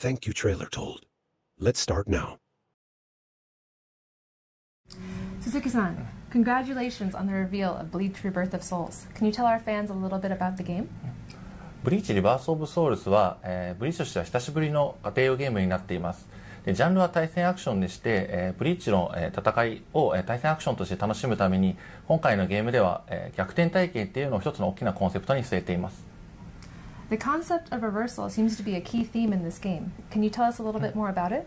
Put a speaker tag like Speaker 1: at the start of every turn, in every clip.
Speaker 1: Thank you, Trailer Told. Let's start now. Suzuki san, congratulations on the reveal of Bleach Rebirth of Souls. Can you tell our fans a little bit about the game?
Speaker 2: ブリーチリバース・オブ・ソウルスは、えー、ブリーチとしては久しぶりの家庭用ゲームになっていますでジャンルは対戦アクションでして、えー、ブリーチの、えー、戦いを、えー、対戦アクションとして楽しむために今回のゲームでは、えー、逆転体験っていうのを一つの大きなコンセプトに据えています
Speaker 1: The concept of reversal seems to be a key theme in this game. Can you tell us a little bit more about it?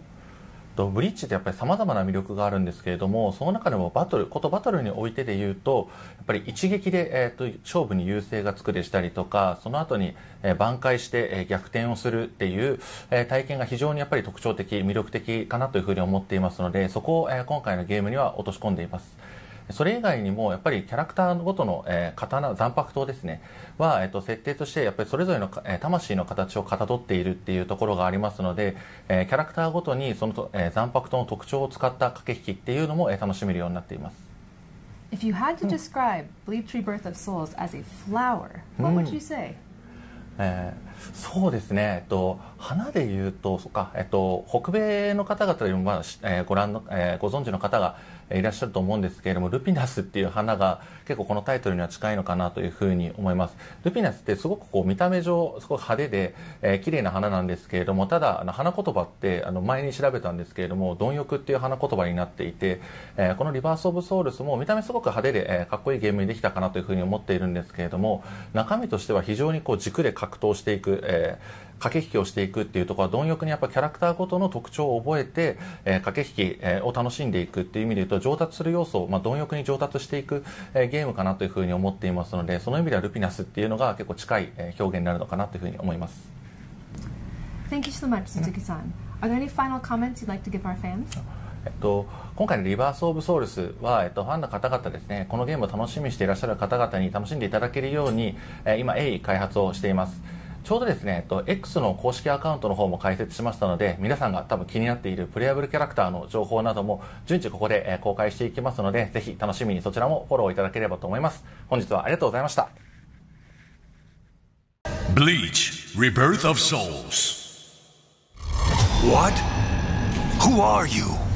Speaker 2: ブリッジってやっぱりさまざまな魅力があるんですけれどもその中でもバトルことバトルにおいてで言うとやっぱり一撃で、えーと、勝負に優勢がつくでしたりとかその後に、えー、挽回して、えー、逆転をするっていう、えー、体験が非常にやっぱり特徴的魅力的かなというふうに思っていますのでそこを、え今回のゲームには落とし込んでいます。それ以外にも、やっぱりキャラクターごとの、えー、刀、残白刀ですね、は、えっ、ー、と、設定として、やっぱりそれぞれの、えー、魂の形をかたどっているっていうところがありますので、えー、キャラクターごとに、その、えー、残白刀の特徴を使った駆け引きっていうのも、えー、楽しめるようになっています。
Speaker 1: If you had to describe Bleach Rebirth of Souls as a flower, what would you say?
Speaker 2: えー、そうですね、えっと、花でいうとそっか、えっと、北米の方々よりも、まあえー、ご覧の、えー、ご存知の方がいらっしゃると思うんですけれども、ルピナスっていう花が結構このタイトルには近いのかなというふうに思います。ルピナスってすごくこう見た目上、すごい派手で、えー、綺麗な花なんですけれども、ただ、あの花言葉って、あの前に調べたんですけれども、貪欲っていう花言葉になっていて、えー、このリバース・オブ・ソウルスも見た目すごく派手で、えー、かっこいいゲームにできたかなというふうに思っているんですけれども、中身としては非常にこう軸で格闘していく、えー駆け引きをしていくっていうところは貪欲にやっぱキャラクターごとの特徴を覚えて、えー、駆け引き、えを楽しんでいくっていう意味で言うと上達する要素を、まあ、貪欲に上達していく、えー、ゲームかなというふうに思っていますのでその意味ではルピナスっていうのが結構近い、え表現になるのかなというふうに思います。
Speaker 1: Thank you so much, Suzuki-san. Are there any final comments you'd like to give our fans?
Speaker 2: えっと、今回のリバース・オブ・ソウルスは、えっと、ファンの方々ですね、このゲームを楽しみにしていらっしゃる方々に楽しんでいただけるように、えー、今、鋭意開発をしています。ちょうどですね、えっと、X の公式アカウントの方も開設しましたので、皆さんが多分気になっているプレイヤブルキャラクターの情報なども順次ここで公開していきますので、ぜひ楽しみにそちらもフォローいただければと思います。本日はありがとうございました。Bleach Rebirth of Souls What? Who are you?